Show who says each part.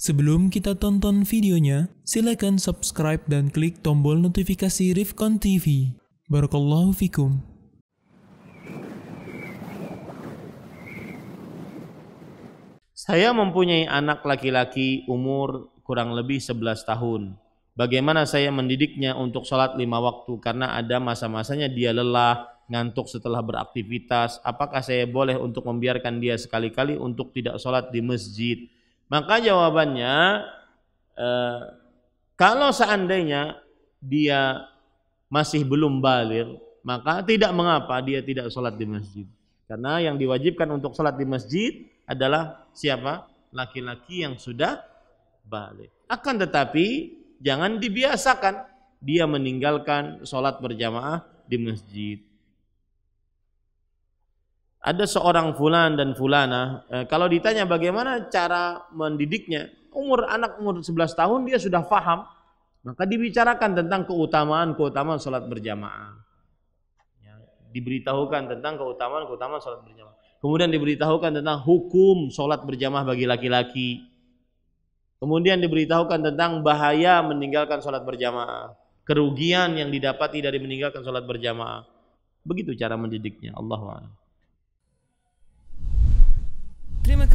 Speaker 1: Sebelum kita tonton videonya, silakan subscribe dan klik tombol notifikasi Rifkon TV. Barakallahu fikum.
Speaker 2: Saya mempunyai anak laki-laki umur kurang lebih 11 tahun. Bagaimana saya mendidiknya untuk sholat lima waktu karena ada masa-masanya dia lelah, ngantuk setelah beraktivitas. Apakah saya boleh untuk membiarkan dia sekali-kali untuk tidak sholat di masjid? Maka jawabannya eh, kalau seandainya dia masih belum balir, maka tidak mengapa dia tidak sholat di masjid. Karena yang diwajibkan untuk sholat di masjid adalah siapa? Laki-laki yang sudah balik. Akan tetapi jangan dibiasakan dia meninggalkan sholat berjamaah di masjid ada seorang fulan dan fulana, eh, kalau ditanya bagaimana cara mendidiknya, umur anak umur 11 tahun dia sudah faham, maka dibicarakan tentang keutamaan-keutamaan sholat berjamaah.
Speaker 3: Ya, diberitahukan tentang keutamaan-keutamaan sholat berjamaah.
Speaker 2: Kemudian diberitahukan tentang hukum sholat berjamaah bagi laki-laki. Kemudian diberitahukan tentang bahaya meninggalkan sholat berjamaah. Kerugian yang didapati dari meninggalkan sholat berjamaah. Begitu cara mendidiknya. Allah